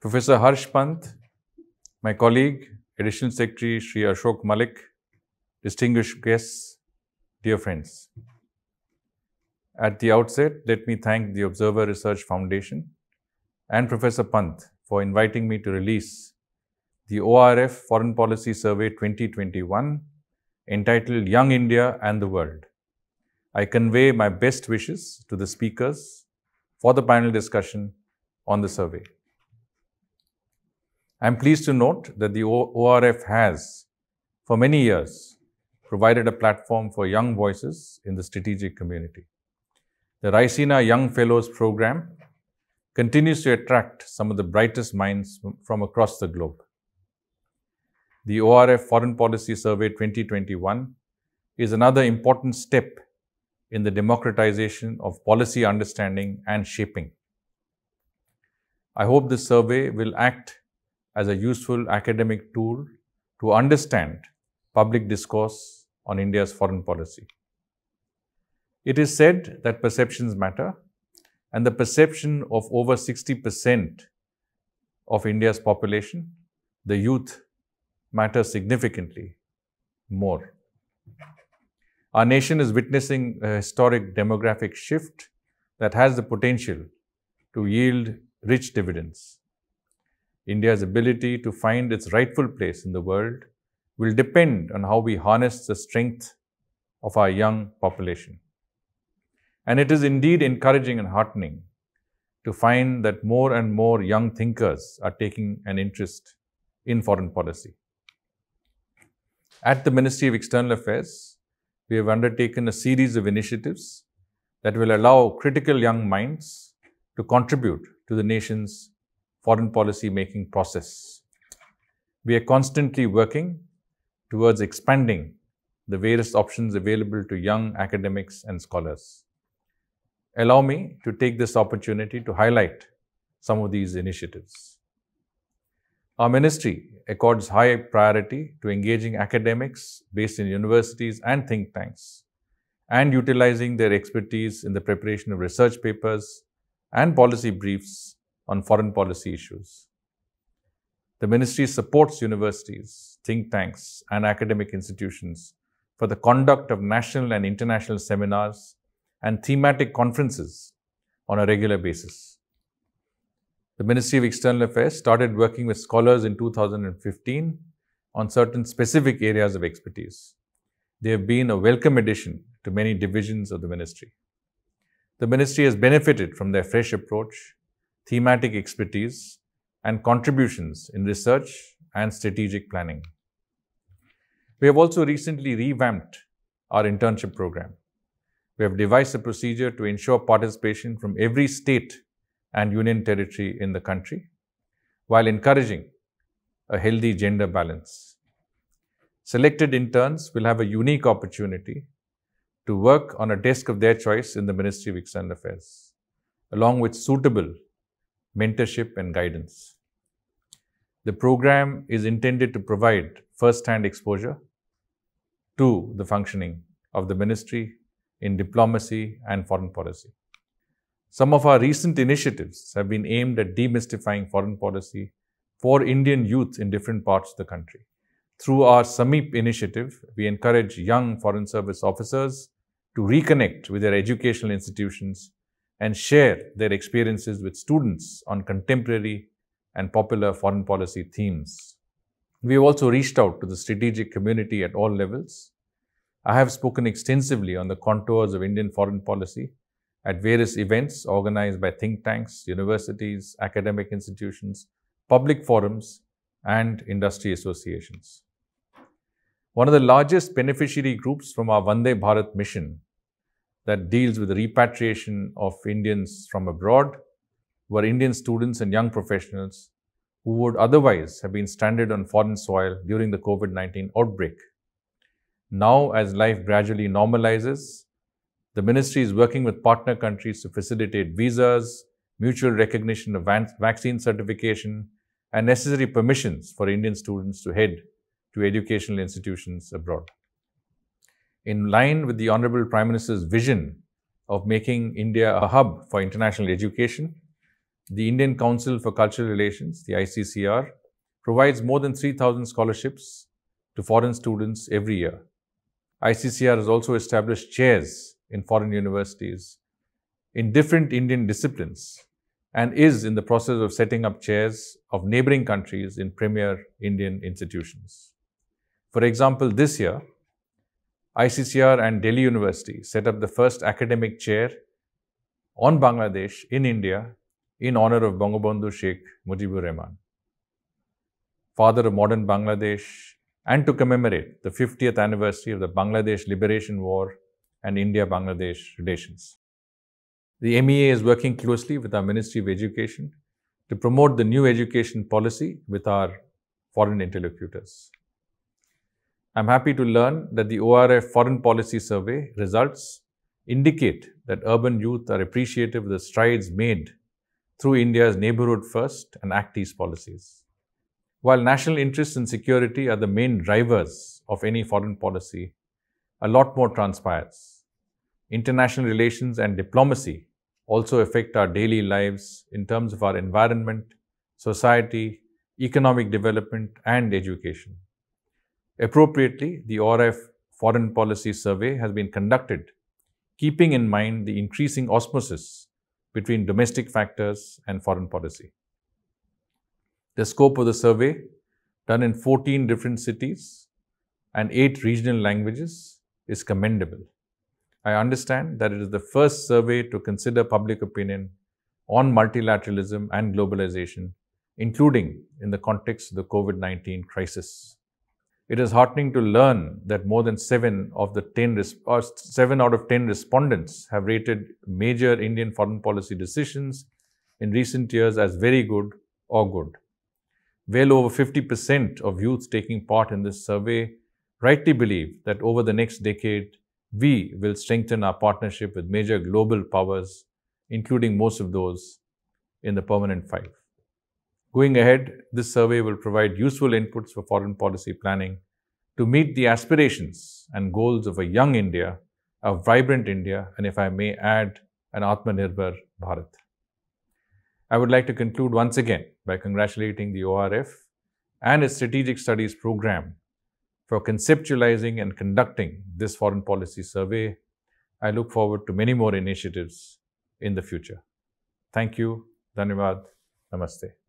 Professor Harsh Pant, my colleague, Additional Secretary Sri Ashok Malik, distinguished guests, dear friends. At the outset, let me thank the Observer Research Foundation and Professor Pant for inviting me to release the ORF Foreign Policy Survey 2021 entitled Young India and the World. I convey my best wishes to the speakers for the panel discussion on the survey. I am pleased to note that the ORF has, for many years, provided a platform for young voices in the strategic community. The Raisina Young Fellows Program continues to attract some of the brightest minds from across the globe. The ORF Foreign Policy Survey 2021 is another important step in the democratization of policy understanding and shaping. I hope this survey will act as a useful academic tool to understand public discourse on India's foreign policy. It is said that perceptions matter, and the perception of over 60% of India's population, the youth, matters significantly more. Our nation is witnessing a historic demographic shift that has the potential to yield rich dividends. India's ability to find its rightful place in the world will depend on how we harness the strength of our young population. And it is indeed encouraging and heartening to find that more and more young thinkers are taking an interest in foreign policy. At the Ministry of External Affairs, we have undertaken a series of initiatives that will allow critical young minds to contribute to the nation's foreign policy making process. We are constantly working towards expanding the various options available to young academics and scholars. Allow me to take this opportunity to highlight some of these initiatives. Our ministry accords high priority to engaging academics based in universities and think tanks and utilizing their expertise in the preparation of research papers and policy briefs on foreign policy issues. The ministry supports universities, think tanks, and academic institutions for the conduct of national and international seminars and thematic conferences on a regular basis. The Ministry of External Affairs started working with scholars in 2015 on certain specific areas of expertise. They have been a welcome addition to many divisions of the ministry. The ministry has benefited from their fresh approach thematic expertise, and contributions in research and strategic planning. We have also recently revamped our internship program. We have devised a procedure to ensure participation from every state and union territory in the country while encouraging a healthy gender balance. Selected interns will have a unique opportunity to work on a desk of their choice in the Ministry of External Affairs, along with suitable mentorship, and guidance. The program is intended to provide first hand exposure to the functioning of the ministry in diplomacy and foreign policy. Some of our recent initiatives have been aimed at demystifying foreign policy for Indian youth in different parts of the country. Through our Sameep initiative, we encourage young Foreign Service officers to reconnect with their educational institutions and share their experiences with students on contemporary and popular foreign policy themes. We have also reached out to the strategic community at all levels. I have spoken extensively on the contours of Indian foreign policy at various events organized by think tanks, universities, academic institutions, public forums, and industry associations. One of the largest beneficiary groups from our Vande Bharat mission that deals with the repatriation of Indians from abroad, were Indian students and young professionals who would otherwise have been stranded on foreign soil during the COVID 19 outbreak. Now, as life gradually normalizes, the ministry is working with partner countries to facilitate visas, mutual recognition of vaccine certification, and necessary permissions for Indian students to head to educational institutions abroad in line with the Honorable Prime Minister's vision of making India a hub for international education, the Indian Council for Cultural Relations, the ICCR, provides more than 3,000 scholarships to foreign students every year. ICCR has also established chairs in foreign universities in different Indian disciplines and is in the process of setting up chairs of neighboring countries in premier Indian institutions. For example, this year, ICCR and Delhi University set up the first academic chair on Bangladesh in India in honor of Bangabandhu Sheikh Mujibur Rahman, father of modern Bangladesh, and to commemorate the 50th anniversary of the Bangladesh Liberation War and India Bangladesh relations. The MEA is working closely with our Ministry of Education to promote the new education policy with our foreign interlocutors. I'm happy to learn that the ORF Foreign Policy Survey results indicate that urban youth are appreciative of the strides made through India's neighborhood first and Act East policies. While national interests and security are the main drivers of any foreign policy, a lot more transpires. International relations and diplomacy also affect our daily lives in terms of our environment, society, economic development, and education. Appropriately, the ORF Foreign Policy Survey has been conducted, keeping in mind the increasing osmosis between domestic factors and foreign policy. The scope of the survey, done in 14 different cities and 8 regional languages, is commendable. I understand that it is the first survey to consider public opinion on multilateralism and globalization, including in the context of the COVID 19 crisis. It is heartening to learn that more than seven of the ten or uh, seven out of ten respondents have rated major Indian foreign policy decisions in recent years as very good or good. Well over 50% of youths taking part in this survey rightly believe that over the next decade, we will strengthen our partnership with major global powers, including most of those in the permanent five. Going ahead, this survey will provide useful inputs for foreign policy planning to meet the aspirations and goals of a young India, a vibrant India, and if I may add, an Atmanirbhar Bharat. I would like to conclude once again by congratulating the ORF and its Strategic Studies program for conceptualizing and conducting this foreign policy survey. I look forward to many more initiatives in the future. Thank you. Dhanyavad. Namaste.